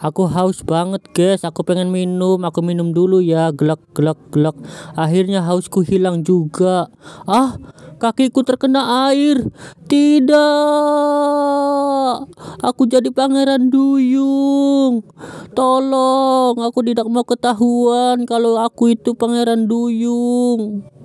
Aku haus banget guys, aku pengen minum, aku minum dulu ya, gelak gelak gelak. Akhirnya hausku hilang juga. Ah, kakiku terkena air. Tidak, aku jadi pangeran duyung. Tolong, aku tidak mau ketahuan kalau aku itu pangeran duyung.